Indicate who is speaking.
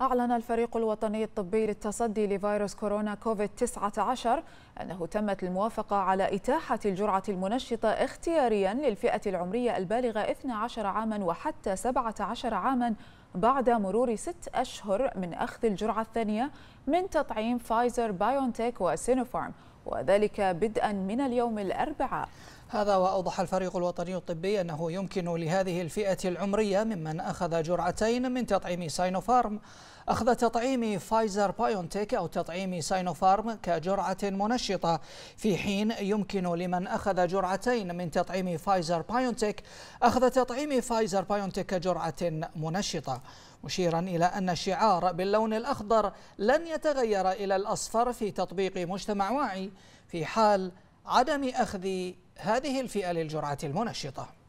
Speaker 1: أعلن
Speaker 2: الفريق الوطني الطبي للتصدي لفيروس كورونا كوفيد-19 أنه تمت الموافقة على إتاحة الجرعة المنشطة اختياريا للفئة العمرية البالغة 12 عاما وحتى 17 عاما بعد مرور ست أشهر من أخذ الجرعة الثانية من تطعيم فايزر بايونتيك وسينوفارم وذلك بدءا من اليوم الأربعاء
Speaker 3: هذا وأوضح الفريق الوطني الطبي أنه يمكن لهذه الفئة العمرية ممن أخذ جرعتين من تطعيم ساينوفارم أخذ تطعيم فايزر بايونتيك أو تطعيم ساينوفارم كجرعة منشطة في حين يمكن لمن أخذ جرعتين من تطعيم فايزر بايونتيك أخذ تطعيم فايزر بايونتيك كجرعة منشطة مشيرا إلى أن الشعار باللون الأخضر لن يتغير إلى الأصفر في تطبيق مجتمع واعي في حال عدم أخذ هذه الفئة للجرعة المنشطة